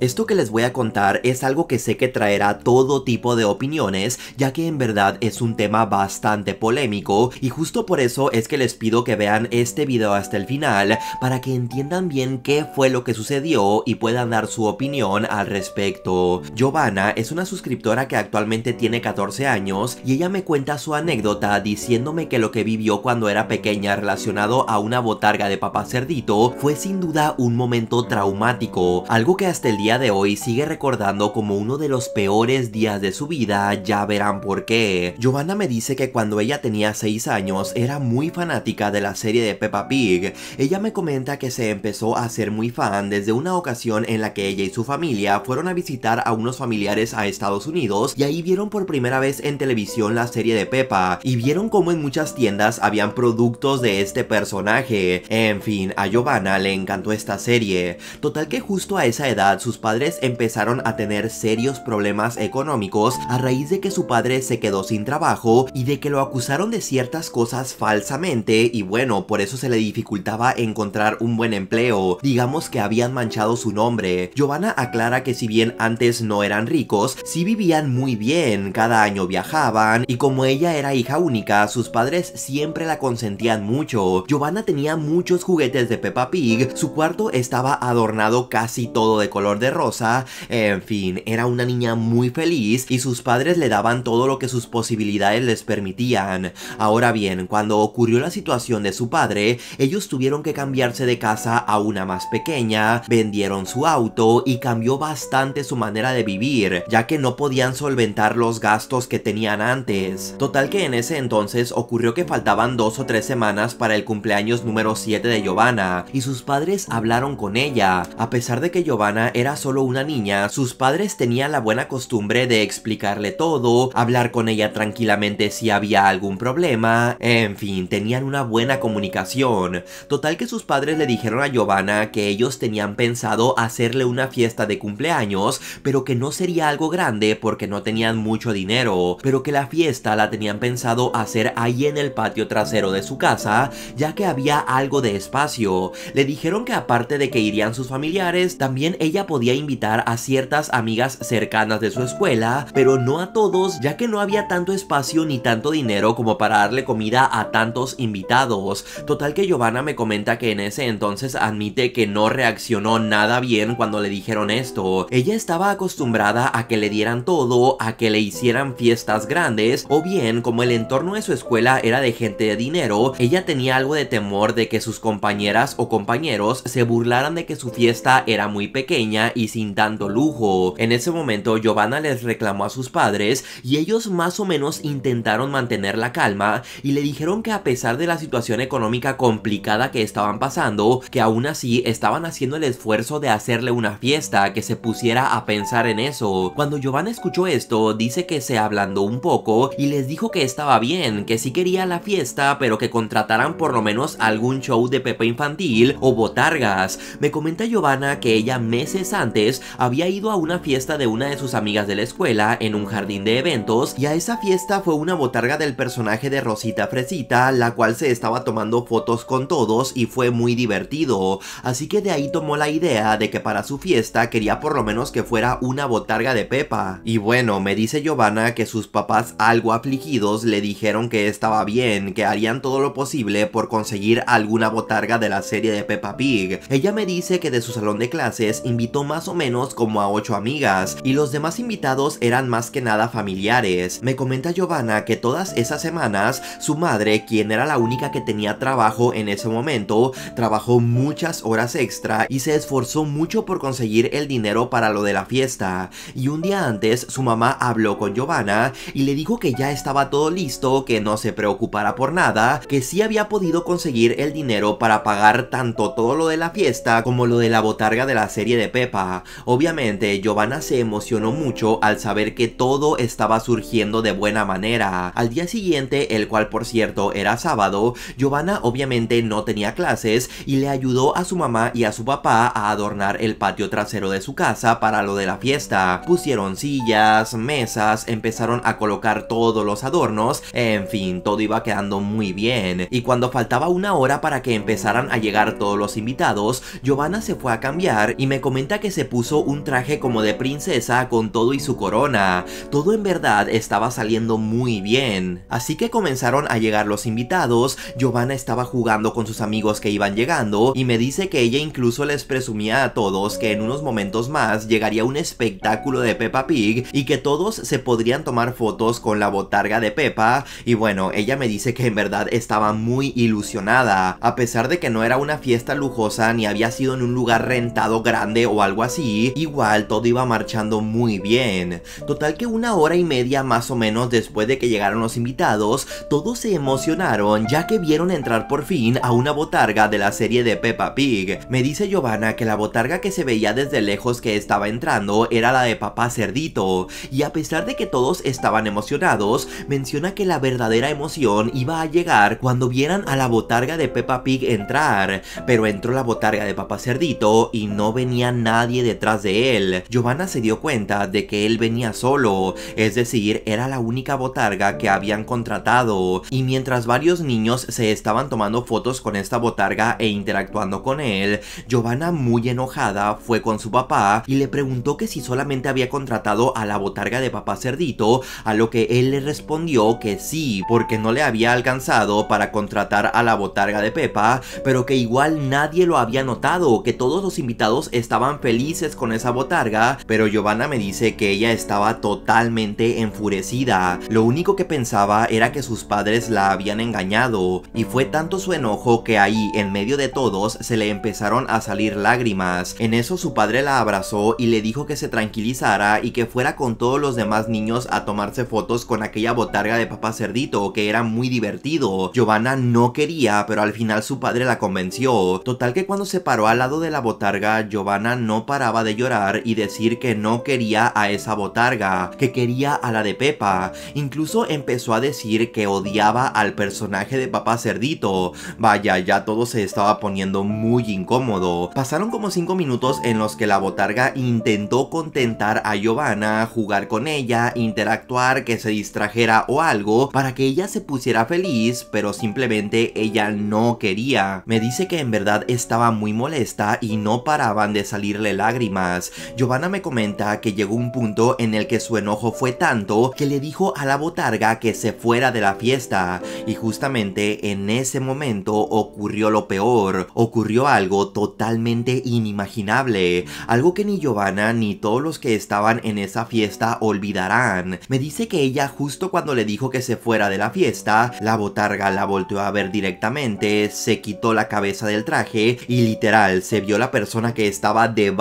Esto que les voy a contar es algo que sé que traerá todo tipo de opiniones, ya que en verdad es un tema bastante polémico y justo por eso es que les pido que vean este video hasta el final para que entiendan bien qué fue lo que sucedió y puedan dar su opinión al respecto. Giovanna es una suscriptora que actualmente tiene 14 años y ella me cuenta su anécdota diciéndome que lo que vivió cuando era pequeña relacionado a una botarga de papá cerdito fue sin duda un momento traumático, algo que hasta el día de hoy sigue recordando como uno de los peores días de su vida, ya verán por qué. Giovanna me dice que cuando ella tenía 6 años era muy fanática de la serie de Peppa Pig. Ella me comenta que se empezó a ser muy fan desde una ocasión en la que ella y su familia fueron a visitar a unos familiares a Estados Unidos y ahí vieron por primera vez en televisión la serie de Peppa y vieron como en muchas tiendas habían productos de este personaje. En fin, a Giovanna le encantó esta serie. Total que justo a esa edad sus padres empezaron a tener serios problemas económicos a raíz de que su padre se quedó sin trabajo y de que lo acusaron de ciertas cosas falsamente y bueno, por eso se le dificultaba encontrar un buen empleo, digamos que habían manchado su nombre. Giovanna aclara que si bien antes no eran ricos, si vivían muy bien, cada año viajaban y como ella era hija única, sus padres siempre la consentían mucho. Giovanna tenía muchos juguetes de Peppa Pig, su cuarto estaba adornado casi todo de color de rosa, en fin, era una niña muy feliz y sus padres le daban todo lo que sus posibilidades les permitían. Ahora bien, cuando ocurrió la situación de su padre, ellos tuvieron que cambiarse de casa a una más pequeña, vendieron su auto y cambió bastante su manera de vivir, ya que no podían solventar los gastos que tenían antes. Total que en ese entonces ocurrió que faltaban dos o tres semanas para el cumpleaños número 7 de Giovanna, y sus padres hablaron con ella. A pesar de que Giovanna era solo una niña, sus padres tenían la buena costumbre de explicarle todo, hablar con ella tranquilamente si había algún problema, en fin, tenían una buena comunicación. Total que sus padres le dijeron a Giovanna que ellos tenían pensado hacerle una fiesta de cumpleaños, pero que no sería algo grande porque no tenían mucho dinero, pero que la fiesta la tenían pensado hacer ahí en el patio trasero de su casa, ya que había algo de espacio. Le dijeron que aparte de que irían sus familiares, también ella podía invitar a ciertas amigas cercanas de su escuela, pero no a todos, ya que no había tanto espacio ni tanto dinero como para darle comida a tantos invitados. Total que Giovanna me comenta que en ese entonces admite que no reaccionó nada bien cuando le dijeron esto. Ella estaba acostumbrada a que le dieran todo, a que le hicieran fiestas grandes, o bien como el entorno de su escuela era de gente de dinero, ella tenía algo de temor de que sus compañeras o compañeros se burlaran de que su fiesta era muy pequeña y sin tanto lujo. En ese momento Giovanna les reclamó a sus padres y ellos más o menos intentaron mantener la calma y le dijeron que a pesar de la situación económica complicada que estaban pasando, que aún así estaban haciendo el esfuerzo de hacerle una fiesta, que se pusiera a pensar en eso. Cuando Giovanna escuchó esto, dice que se ablandó un poco y les dijo que estaba bien, que sí quería la fiesta, pero que contrataran por lo menos algún show de Pepe Infantil o Botargas. Me comenta Giovanna que ella meses antes había ido a una fiesta de una de sus amigas de la escuela en un jardín de eventos y a esa fiesta fue una botarga del personaje de Rosita Fresita, la cual se estaba tomando fotos con todos y fue muy divertido, así que de ahí tomó la idea de que para su fiesta quería por lo menos que fuera una botarga de Pepa. Y bueno, me dice Giovanna que sus papás algo afligidos le dijeron que estaba bien, que harían todo lo posible por conseguir alguna botarga de la serie de Peppa Pig. Ella me dice que de su salón de clases invitó más o menos como a 8 amigas, y los demás invitados eran más que nada familiares. Me comenta Giovanna que todas esas semanas, su madre, quien era la única que tenía trabajo en ese momento, trabajó muchas horas extra y se esforzó mucho por conseguir el dinero para lo de la fiesta. Y un día antes, su mamá habló con Giovanna y le dijo que ya estaba todo listo, que no se preocupara por nada, que sí había podido conseguir el dinero para pagar tanto todo lo de la fiesta como lo de la botarga de la serie de Pepa Obviamente Giovanna se emocionó mucho al saber que todo estaba surgiendo de buena manera. Al día siguiente, el cual por cierto era sábado, Giovanna obviamente no tenía clases y le ayudó a su mamá y a su papá a adornar el patio trasero de su casa para lo de la fiesta. Pusieron sillas, mesas, empezaron a colocar todos los adornos, en fin, todo iba quedando muy bien. Y cuando faltaba una hora para que empezaran a llegar todos los invitados, Giovanna se fue a cambiar y me comenta que se puso un traje como de princesa con todo y su corona. Todo en verdad estaba saliendo muy bien. Así que comenzaron a llegar los invitados, Giovanna estaba jugando con sus amigos que iban llegando y me dice que ella incluso les presumía a todos que en unos momentos más llegaría un espectáculo de Peppa Pig y que todos se podrían tomar fotos con la botarga de Peppa y bueno, ella me dice que en verdad estaba muy ilusionada, a pesar de que no era una fiesta lujosa ni había sido en un lugar rentado grande o algo así, igual todo iba marchando muy bien. Total que una hora y media más o menos después de que llegaron los invitados, todos se emocionaron ya que vieron entrar por fin a una botarga de la serie de Peppa Pig. Me dice Giovanna que la botarga que se veía desde lejos que estaba entrando era la de Papá Cerdito, y a pesar de que todos estaban emocionados, menciona que la verdadera emoción iba a llegar cuando vieran a la botarga de Peppa Pig entrar, pero entró la botarga de Papá Cerdito y no venía nada detrás de él. Giovanna se dio cuenta de que él venía solo, es decir, era la única botarga que habían contratado. Y mientras varios niños se estaban tomando fotos con esta botarga e interactuando con él, Giovanna muy enojada fue con su papá y le preguntó que si solamente había contratado a la botarga de papá cerdito, a lo que él le respondió que sí, porque no le había alcanzado para contratar a la botarga de Pepa, pero que igual nadie lo había notado, que todos los invitados estaban felices con esa botarga, pero Giovanna me dice que ella estaba totalmente enfurecida. Lo único que pensaba era que sus padres la habían engañado, y fue tanto su enojo que ahí, en medio de todos, se le empezaron a salir lágrimas. En eso su padre la abrazó y le dijo que se tranquilizara y que fuera con todos los demás niños a tomarse fotos con aquella botarga de papá cerdito, que era muy divertido. Giovanna no quería, pero al final su padre la convenció. Total que cuando se paró al lado de la botarga, Giovanna no paraba de llorar y decir que no quería a esa botarga, que quería a la de Pepa. Incluso empezó a decir que odiaba al personaje de Papá Cerdito. Vaya, ya todo se estaba poniendo muy incómodo. Pasaron como 5 minutos en los que la botarga intentó contentar a Giovanna, jugar con ella, interactuar, que se distrajera o algo, para que ella se pusiera feliz, pero simplemente ella no quería. Me dice que en verdad estaba muy molesta y no paraban de salirle lágrimas. Giovanna me comenta que llegó un punto en el que su enojo fue tanto que le dijo a la botarga que se fuera de la fiesta. Y justamente en ese momento ocurrió lo peor, ocurrió algo totalmente inimaginable, algo que ni Giovanna ni todos los que estaban en esa fiesta olvidarán. Me dice que ella justo cuando le dijo que se fuera de la fiesta, la botarga la volteó a ver directamente, se quitó la cabeza del traje y literal se vio la persona que estaba debajo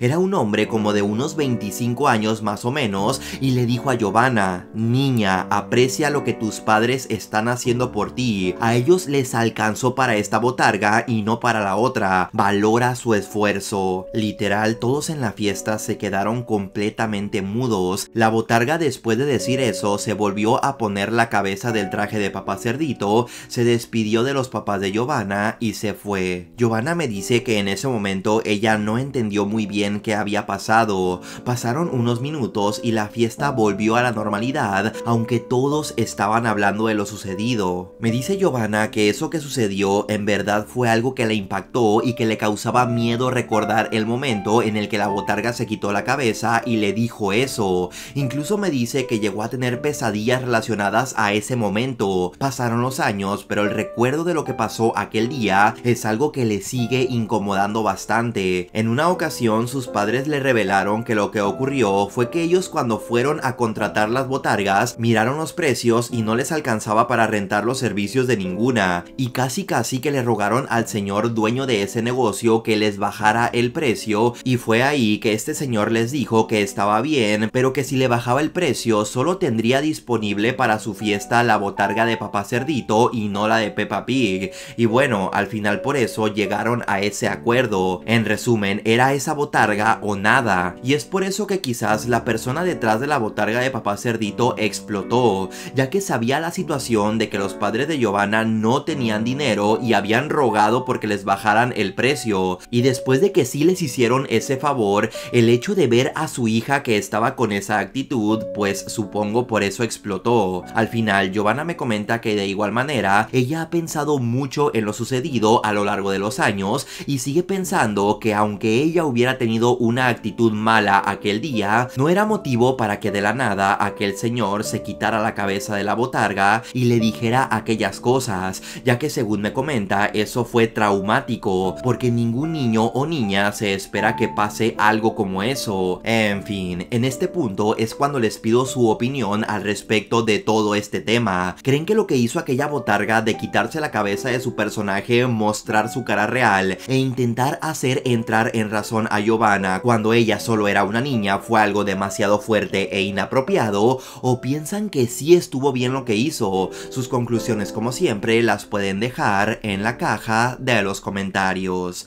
era un hombre como de unos 25 años más o menos y le dijo a Giovanna, niña, aprecia lo que tus padres están haciendo por ti. A ellos les alcanzó para esta botarga y no para la otra. Valora su esfuerzo. Literal, todos en la fiesta se quedaron completamente mudos. La botarga después de decir eso se volvió a poner la cabeza del traje de papá cerdito, se despidió de los papás de Giovanna y se fue. Giovanna me dice que en ese momento ella no entendió muy bien qué había pasado. Pasaron unos minutos y la fiesta volvió a la normalidad, aunque todos estaban hablando de lo sucedido. Me dice Giovanna que eso que sucedió en verdad fue algo que le impactó y que le causaba miedo recordar el momento en el que la botarga se quitó la cabeza y le dijo eso. Incluso me dice que llegó a tener pesadillas relacionadas a ese momento. Pasaron los años, pero el recuerdo de lo que pasó aquel día es algo que le sigue incomodando bastante. En una ocasión sus padres le revelaron que lo que ocurrió fue que ellos cuando fueron a contratar las botargas, miraron los precios y no les alcanzaba para rentar los servicios de ninguna, y casi casi que le rogaron al señor dueño de ese negocio que les bajara el precio, y fue ahí que este señor les dijo que estaba bien, pero que si le bajaba el precio solo tendría disponible para su fiesta la botarga de papá cerdito y no la de Peppa Pig, y bueno, al final por eso llegaron a ese acuerdo. En resumen, era esa botarga o nada, y es por eso que quizás la persona detrás de la botarga de papá cerdito explotó, ya que sabía la situación de que los padres de Giovanna no tenían dinero y habían rogado porque les bajaran el precio, y después de que sí les hicieron ese favor, el hecho de ver a su hija que estaba con esa actitud, pues supongo por eso explotó. Al final, Giovanna me comenta que de igual manera, ella ha pensado mucho en lo sucedido a lo largo de los años y sigue pensando que aunque ella hubiera tenido una actitud mala aquel día, no era motivo para que de la nada aquel señor se quitara la cabeza de la botarga y le dijera aquellas cosas, ya que según me comenta, eso fue traumático, porque ningún niño o niña se espera que pase algo como eso. En fin, en este punto es cuando les pido su opinión al respecto de todo este tema. ¿Creen que lo que hizo aquella botarga de quitarse la cabeza de su personaje, mostrar su cara real e intentar hacer entrar en razón a Giovanna cuando ella solo era una niña fue algo demasiado fuerte e inapropiado o piensan que sí estuvo bien lo que hizo. Sus conclusiones como siempre las pueden dejar en la caja de los comentarios.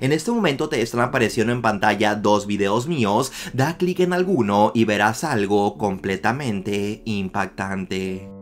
En este momento te están apareciendo en pantalla dos videos míos, da clic en alguno y verás algo completamente impactante.